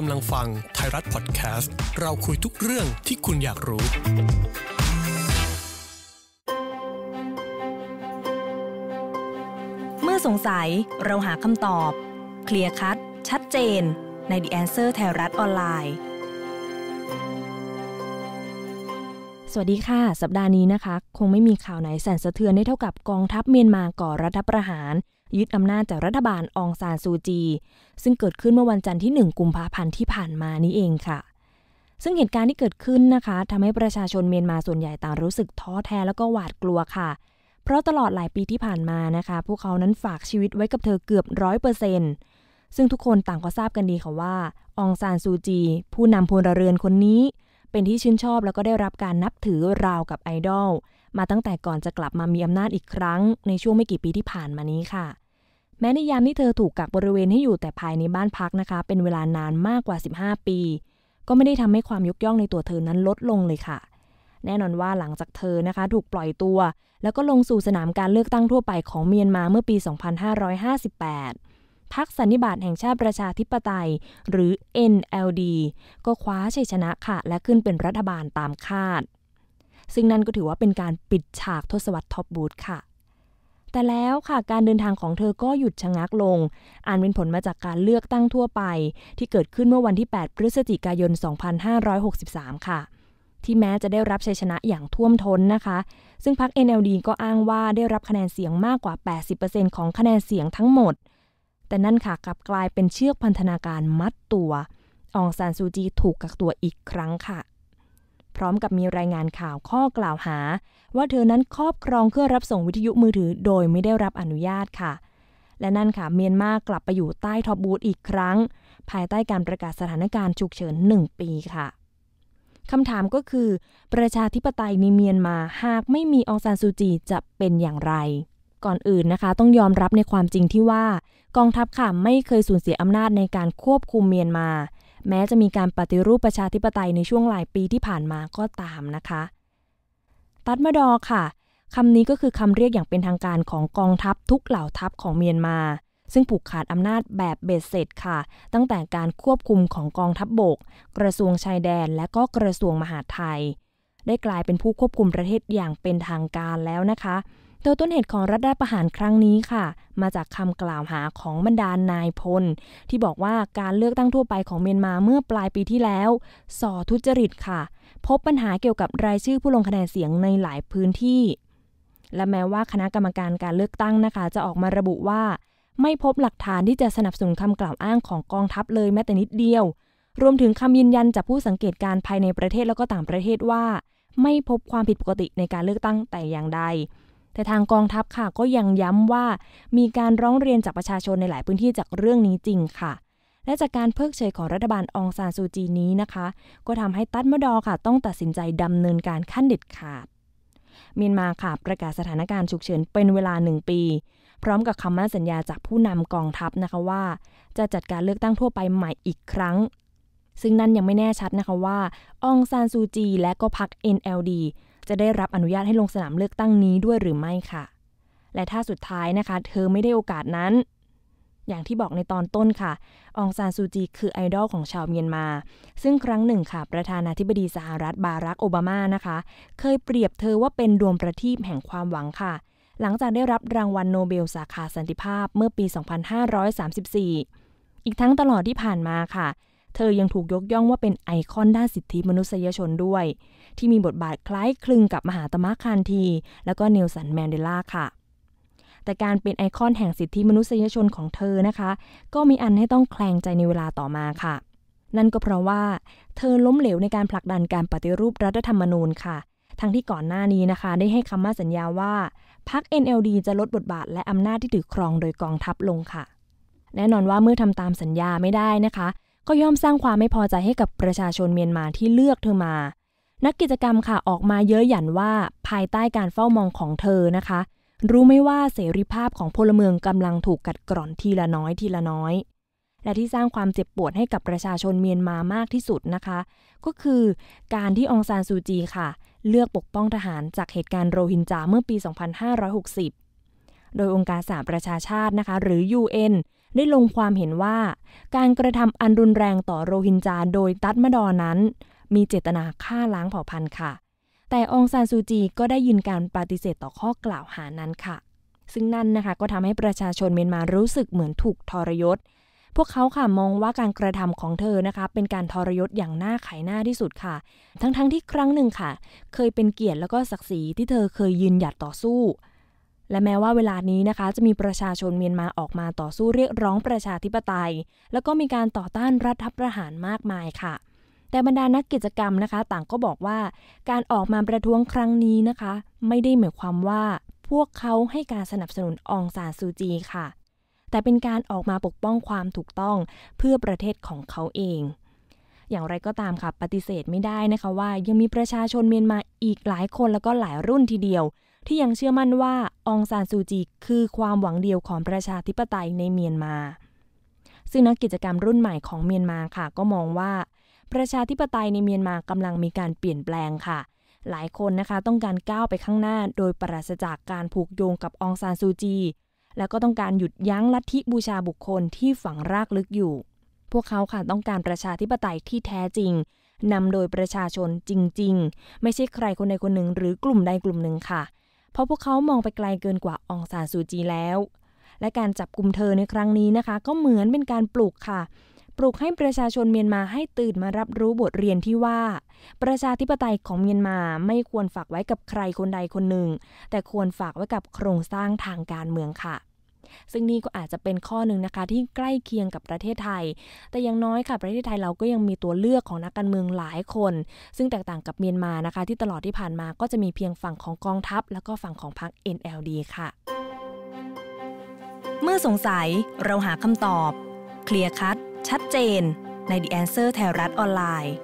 กำลังฟังไทยรัฐพอดแคสต์ เราคุยทุกเรื่องที่คุณอยากรู้ เมื่อสงสัยเราหาคำตอบ เคลียร์คัดชัดเจนใน The Answer ไทยรัฐออนไลน์ สวัสดีค่ะ สัปดาห์นี้นะคะ คงไม่มีข่าวไหนแสนสะเทือนได้เท่ากับกองทัพเมียนมาก่อรัฐประหารยึดอำนาจจากรัฐบาลองซานซูจี ซึ่งเกิดขึ้นเมื่อวันจันทร์ที่ 1 กุมภาพันธ์ที่ผ่านมานี้เองค่ะ ซึ่งเหตุการณ์ที่เกิดขึ้นนะคะทำให้ประชาชนเมียนมาส่วนใหญ่ต่างรู้สึกท้อแท้แล้วก็หวาดกลัวค่ะ เพราะตลอดหลายปีที่ผ่านมานะคะ พวกเขานั้นฝากชีวิตไว้กับเธอเกือบร้อยเปอร์เซ็นต์ซึ่งทุกคนต่างก็ทราบกันดีค่ะว่าองซานซูจีผู้นำพลเรือนคนนี้เป็นที่ชื่นชอบแล้วก็ได้รับการนับถือราวกับไอดอล มาตั้งแต่ก่อนจะกลับมามีอำนาจอีกครั้ง ในช่วงไม่กี่ปีที่ผ่านมานี้ค่ะ แม้ในยามที่เธอถูกกักบริเวณให้อยู่แต่ภายในบ้านพักนะคะ เป็นเวลานานมากกว่า 15 ปี ก็ไม่ได้ทำให้ความยกย่องในตัวเธอนั้นลดลงเลยค่ะ แน่นอนว่าหลังจากเธอนะคะถูกปล่อยตัว แล้วก็ลงสู่สนามการเลือกตั้งทั่วไปของเมียนมาเมื่อปี 2558พรรคสันนิบาตแห่งชาติประชาธิปไตยหรือ NLD ก็คว้าชัยชนะค่ะ และขึ้นเป็นรัฐบาลตามคาด ซึ่งนั่นก็ถือว่าเป็นการปิดฉากทศวรรษท็อปบูธค่ะ แต่แล้วค่ะการเดินทางของเธอก็หยุดชะงักลงอันเป็นผลมาจากการเลือกตั้งทั่วไป ที่เกิดขึ้นเมื่อวันที่ 8 พฤศจิกายน 2563 ค่ะ ที่แม้จะได้รับชัยชนะอย่างท่วมท้นนะคะ ซึ่งพรรค NLD ก็อ้างว่าได้รับคะแนนเสียงมากกว่า 80%ของคะแนนเสียงทั้งหมดแต่นั่นค่ะกลับกลายเป็นเชือกพันธนาการมัดตัว อองซานซูจีถูกกักตัวอีกครั้งค่ะ พร้อมกับมีรายงานข่าวข้อกล่าวหา ว่าเธอนั้นครอบครองเครื่องรับส่งวิทยุมือถือโดยไม่ได้รับอนุญาตค่ะ และนั่นค่ะเมียนมากลับไปอยู่ใต้ท็อปบูธอีกครั้ง ภายใต้การประกาศสถานการณ์ฉุกเฉิน1ปีค่ะ คำถามก็คือประชาธิปไตยในเมียนมาหากไม่มีองซานซูจีจะเป็นอย่างไร่อนอื่นนะคะ ต้องยอมรับในความจริงที่ว่า กองทัพค่ะ ไม่เคยสูญเสียอำนาจในการควบคุมเมียนมา แม้จะมีการปฏิรูปประชาธิปไตยในช่วงหลายปีที่ผ่านมาก็ตามนะคะ ตัดมาดอค่ะคำนี้ก็คือคำเรียกอย่างเป็นทางการของกองทัพทุกเหล่าทัพของเมียนมา ซึ่งผูกขาดอำนาจแบบเบ็ดเสร็จค่ะ ตั้งแต่การควบคุมของกองทัพบบกกระทรวงชายแดนและก็กระทรวงมหาดไทย ได้กลายเป็นผู้ควบคุมประเทศอย่างเป็นทางการแล้วนะคะดยต้นเหตุของรัฐประหารครั้งนี้ค่ะ มาจากคำกล่าวหาของบรรดานนายพลที่บอกว่าการเลือกตั้งทั่วไปของเมียนมาเมื่อปลายปีที่แล้วส่อทุจริตค่ะ พบปัญหาเกี่ยวกับรายชื่อผู้ลงคะแนนเสียงในหลายพื้นที่ และแม้ว่าคณะกรรมการการเลือกตั้งนะคะ จะออกมาระบุว่า ไม่พบหลักฐานที่จะสนับสนุนคำกล่าวอ้างของกองทัพเลยแม้แต่นิดเดียว รวมถึงคำยืนยันจากผู้สังเกตการภายในประเทศแล้วก็ต่างประเทศว่า ไม่พบความผิดปกติในการเลือกตั้งแต่อย่างใดแต่ทางกองทัพค่ะก็ยังย้ำว่ามีการร้องเรียนจากประชาชนในหลายพื้นที่จากเรื่องนี้จริงค่ะ และจากการเพิกเฉยของรัฐบาลองซานซูจีนี้นะคะก็ทำให้ตัดมดอค่ะต้องตัดสินใจดำเนินการขั้นเด็ดขาดเมียนมาค่ะประกาศสถานการณ์ฉุกเฉินเป็นเวลาหนึ่งปี พร้อมกับคำมั่นสัญญาจากผู้นำกองทัพนะคะว่า จะจัดการเลือกตั้งทั่วไปใหม่อีกครั้ง ซึ่งนั่นยังไม่แน่ชัดนะคะว่าองซานซูจีและก็พรรค NLD จะได้รับอนุญาตให้ลงสนามเลือกตั้งนี้ด้วยหรือไม่ค่ะ และถ้าสุดท้ายนะคะ เธอไม่ได้โอกาสนั้น อย่างที่บอกในตอนต้นค่ะ องซานซูจีคือไอดอลของชาวเมียนมา ซึ่งครั้งหนึ่งค่ะ ประธานาธิบดีสหรัฐบารัก โอบามานะคะ เคยเปรียบเธอว่าเป็นดวงประทีปแห่งความหวังค่ะ หลังจากได้รับรางวัลโนเบลสาขาสันติภาพเมื่อปี 2534 อีกทั้งตลอดที่ผ่านมาค่ะเธอยังถูกยกย่องว่าเป็น ไอคอนด้านสิทธิมนุษยชนด้วย ที่มีบทบาทคล้ายคลึงกับมหาตมะคานที และก็เนลสันแมนเดลาค่ะ แต่การเป็นไอคอนแห่งสิทธิมนุษยชนของเธอนะคะ ก็มีอันให้ต้องแคลงใจในเวลาต่อมาค่ะ นั่นก็เพราะว่าเธอล้มเหลวในการผลักดันการปฏิรูปรัฐธรรมนูญค่ะ ทั้งที่ก่อนหน้านี้นะคะ ได้ให้คำมั่นสัญญาว่าพรรค NLD จะลดบทบาทและอำนาจที่ถือครองโดยกองทัพลงค่ะ แน่นอนว่าเมื่อทำตามสัญญาไม่ได้นะคะก็ย่อมสร้างความไม่พอใจให้กับประชาชนเมียนมาที่เลือกเธอมา นักกิจกรรมค่ะออกมาเย้ยหยันว่าภายใต้การเฝ้ามองของเธอนะคะ รู้ไม่ว่าเสรีภาพของพลเมืองกำลังถูกกัดกร่อนทีละน้อยทีละน้อย และที่สร้างความเจ็บปวดให้กับประชาชนเมียนมามากที่สุดนะคะ ก็คือการที่องซานซูจีค่ะ เลือกปกป้องทหาร จากเหตุการณ์โรฮิงญาเมื่อปี2560 โดยองค์การสหประชาชาตินะคะหรือ UN ได้ลงความเห็นว่า การกระทำอันรุนแรงต่อโรฮิงญาโดยตัดมดอนั้น มีเจตนาฆ่าล้างเผ่าพันธุ์ค่ะ แต่องซานซูจีก็ได้ยินการปฏิเสธต่อข้อกล่าวหานั้นค่ะ ซึ่งนั่นนะคะก็ทำให้ประชาชนเมียนมารู้สึกเหมือนถูกทรยศ พวกเขาค่ะมองว่าการกระทำของเธอนะคะเป็นการทรยศอย่างหน้าขายหน้าที่สุดค่ะ ทั้งๆทที่ครั้งหนึ่งค่ะ เคยเป็นเกียรติแล้วก็ศักดิ์ศรีที่เธอเคยยืนหยัดต่อสู้และแม้ว่าเวลานี้นะคะจะมีประชาชนเมียนมาออกมาต่อสู้เรียกร้องประชาธิปไตย แล้วก็มีการต่อต้านรัฐประหารมากมายค่ะ แต่บรรดานักกิจกรรมนะคะ ต่างก็บอกว่า การออกมาประท้วงครั้งนี้นะคะ ไม่ได้หมายความว่าพวกเขาให้การสนับสนุนองซานซูจีค่ะ แต่เป็นการออกมาปกป้องความถูกต้องเพื่อประเทศของเขาเอง อย่างไรก็ตามค่ะปฏิเสธไม่ได้นะคะว่ายังมีประชาชนเมียนมาอีกหลายคนแล้วก็หลายรุ่นทีเดียวที่ยังเชื่อมั่นว่าองซานซูจีคือความหวังเดียวของประชาธิปไตยในเมียนมา ซึ่งนักกิจกรรมรุ่นใหม่ของเมียนมาค่ะ ก็มองว่า ประชาธิปไตยในเมียนมากำลังมีการเปลี่ยนแปลงค่ะ หลายคนนะคะ ต้องการก้าวไปข้างหน้าโดยปราศจากการผูกโยงกับองซานซูจี และก็ต้องการหยุดยั้งลัทธิบูชาบุคคลที่ฝังรากลึกอยู่ พวกเขาค่ะต้องการประชาธิปไตยที่แท้จริงนำโดยประชาชนจริงๆ ไม่ใช่ใครคนใดคนหนึ่งหรือกลุ่มใดกลุ่มหนึ่งค่ะพราะพวกเขามองไปไกลเกินกว่าองซานซูจีแล้ว และการจับกลุ่มเธอในครั้งนี้นะคะ ก็เหมือนเป็นการปลุกค่ะ ปลุกให้ประชาชนเมียนมาให้ตื่นมารับรู้บทเรียนที่ว่า ประชาธิปไตยของเมียนมาไม่ควรฝากไว้กับใครคนใดคนหนึ่ง แต่ควรฝากไว้กับโครงสร้างทางการเมืองค่ะซึ่งนี่ก็อาจจะเป็นข้อหนึ่งนะคะที่ใกล้เคียงกับประเทศไทย แต่อย่างน้อยค่ะประเทศไทยเราก็ยังมีตัวเลือกของนักการเมืองหลายคน ซึ่งแตกต่างกับเมียนมานะคะ ที่ตลอดที่ผ่านมาก็จะมีเพียงฝั่งของกองทัพ แล้วก็ฝั่งของพรรค NLD ค่ะ เมื่อสงสัยเราหาคำตอบ เคลียร์คัดชัดเจน ใน The Answer ไทยรัฐออนไลน์